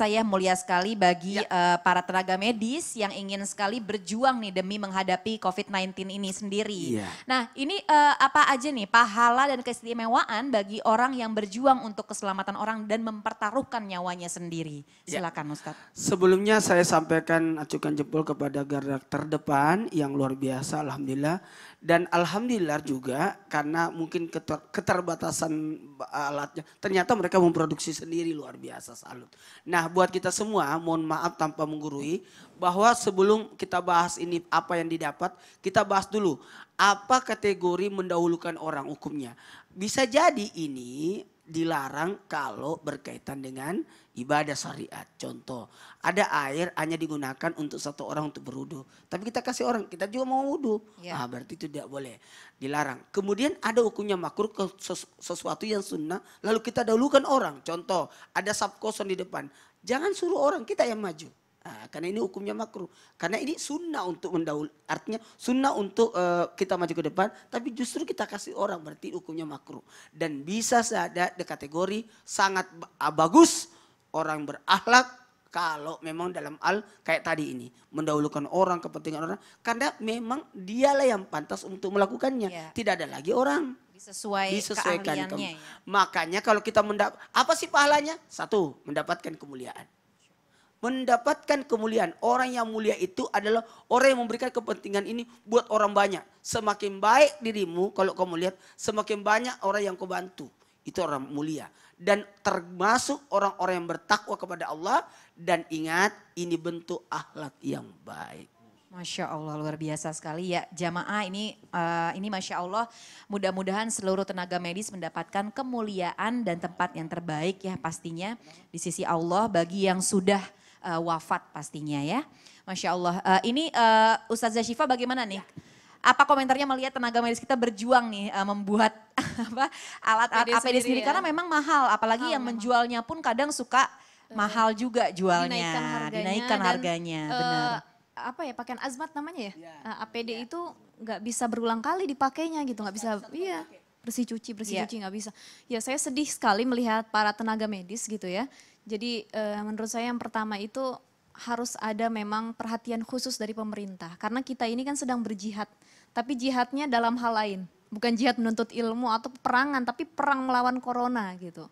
saya mulia sekali bagi ya. uh, para tenaga medis yang ingin sekali berjuang nih demi menghadapi COVID-19 ini sendiri. Ya. Nah, ini uh, apa aja nih pahala dan keistimewaan bagi orang yang berjuang untuk keselamatan orang dan mempertaruhkan nyawanya sendiri? Ya. Silakan ya. Ustadz. Sebelumnya saya sampaikan acukan jempol kepada garda terdepan yang luar biasa alhamdulillah dan alhamdulillah juga karena mungkin keter keterbatasan alatnya ternyata mereka memproduksi sendiri luar biasa salut. Nah, buat kita semua, mohon maaf tanpa menggurui, bahwa sebelum kita bahas ini apa yang didapat, kita bahas dulu apa kategori mendahulukan orang hukumnya. Bisa jadi ini dilarang kalau berkaitan dengan ibadah syariat. Contoh, ada air hanya digunakan untuk satu orang untuk berudu Tapi kita kasih orang, kita juga mau wudu. Ya. Ah, berarti itu tidak boleh, dilarang. Kemudian ada hukumnya makruh ke sesuatu yang sunnah, lalu kita dahulukan orang. Contoh, ada sub kosong di depan. Jangan suruh orang kita yang maju. Nah, karena ini hukumnya makruh. Karena ini sunnah untuk mendaul, artinya sunnah untuk uh, kita maju ke depan, tapi justru kita kasih orang berarti hukumnya makruh. Dan bisa ada di kategori sangat ah, bagus orang berakhlak kalau memang dalam al kayak tadi ini mendahulukan orang kepentingan orang karena memang dialah yang pantas untuk melakukannya, yeah. tidak ada lagi orang. Disesuai disesuaikan Ya. Makanya kalau kita mendapat, apa sih pahalanya? Satu, mendapatkan kemuliaan. Mendapatkan kemuliaan. Orang yang mulia itu adalah orang yang memberikan kepentingan ini buat orang banyak. Semakin baik dirimu kalau kamu lihat, semakin banyak orang yang kau bantu. Itu orang mulia. Dan termasuk orang-orang yang bertakwa kepada Allah. Dan ingat, ini bentuk akhlak yang baik. Masya Allah luar biasa sekali ya jamaah ini uh, ini masya Allah mudah-mudahan seluruh tenaga medis mendapatkan kemuliaan dan tempat yang terbaik ya pastinya di sisi Allah bagi yang sudah uh, wafat pastinya ya masya Allah uh, ini uh, Ustazah Syifa bagaimana nih? apa komentarnya melihat tenaga medis kita berjuang nih uh, membuat apa alat APD, APD sendiri, ya? karena memang mahal apalagi oh, yang memang. menjualnya pun kadang suka mahal juga jualnya dinaikkan harganya, dinaikkan harganya dan, benar uh, apa ya pakaian azmat namanya ya, ya uh, ah, APD ya. itu nggak bisa berulang kali dipakainya gitu nggak bisa iya bersih cuci bersih ya. cuci nggak bisa ya saya sedih sekali melihat para tenaga medis gitu ya jadi uh, menurut saya yang pertama itu harus ada memang perhatian khusus dari pemerintah karena kita ini kan sedang berjihad tapi jihadnya dalam hal lain bukan jihad menuntut ilmu atau perangan tapi perang melawan corona gitu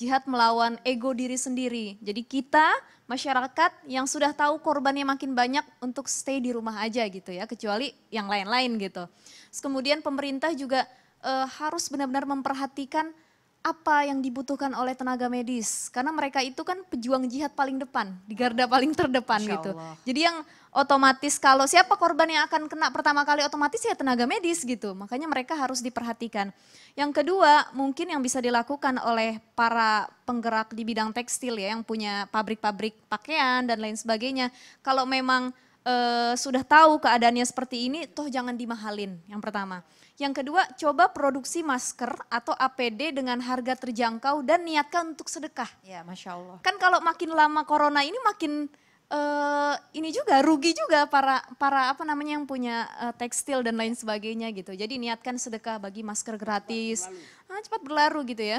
jihad melawan ego diri sendiri. Jadi kita masyarakat yang sudah tahu korbannya makin banyak untuk stay di rumah aja gitu ya, kecuali yang lain-lain gitu. Terus kemudian pemerintah juga e, harus benar-benar memperhatikan apa yang dibutuhkan oleh tenaga medis karena mereka itu kan pejuang jihad paling depan di garda paling terdepan Insya gitu Allah. jadi yang otomatis kalau siapa korban yang akan kena pertama kali otomatis ya tenaga medis gitu makanya mereka harus diperhatikan yang kedua mungkin yang bisa dilakukan oleh para penggerak di bidang tekstil ya yang punya pabrik-pabrik pakaian dan lain sebagainya kalau memang uh, sudah tahu keadaannya seperti ini, toh jangan dimahalin yang pertama. Yang kedua, coba produksi masker atau APD dengan harga terjangkau dan niatkan untuk sedekah. Ya, Masya Allah. Kan kalau makin lama corona ini makin uh, ini juga rugi juga para para apa namanya yang punya uh, tekstil dan lain sebagainya gitu. Jadi niatkan sedekah bagi masker gratis. Cepat berlalu, nah, cepat berlaru gitu ya.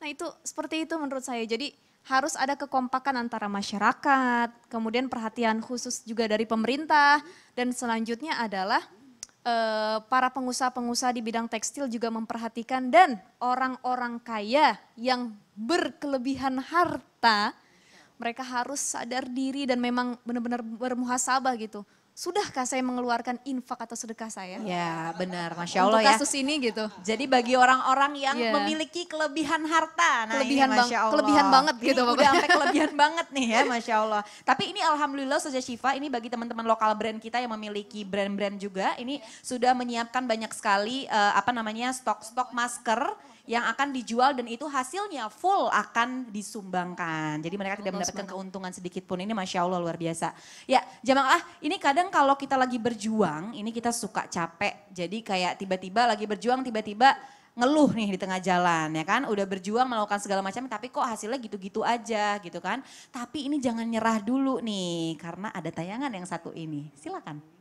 Nah itu seperti itu menurut saya. Jadi harus ada kekompakan antara masyarakat, kemudian perhatian khusus juga dari pemerintah, dan selanjutnya adalah eh, para pengusaha-pengusaha di bidang tekstil juga memperhatikan dan orang-orang kaya yang berkelebihan harta, mereka harus sadar diri dan memang benar-benar bermuhasabah gitu Sudahkah saya mengeluarkan infak atau sedekah saya? Ya benar, Masya Allah Untuk ya. kasus ini gitu. Jadi bagi orang-orang yang yeah. memiliki kelebihan harta. Nah kelebihan ini Masya Allah. Kelebihan banget ini gitu Udah sampai kelebihan banget nih ya Masya Allah. Tapi ini Alhamdulillah saja Syifa ini bagi teman-teman lokal brand kita yang memiliki brand-brand juga. Ini yeah. sudah menyiapkan banyak sekali uh, apa namanya stok-stok masker yang akan dijual dan itu hasilnya full akan disumbangkan. Jadi mereka tidak mendapatkan keuntungan sedikit pun. Ini masya Allah luar biasa. Ya jamaah ini kadang kalau kita lagi berjuang ini kita suka capek. Jadi kayak tiba-tiba lagi berjuang tiba-tiba ngeluh nih di tengah jalan ya kan udah berjuang melakukan segala macam tapi kok hasilnya gitu-gitu aja gitu kan tapi ini jangan nyerah dulu nih karena ada tayangan yang satu ini silakan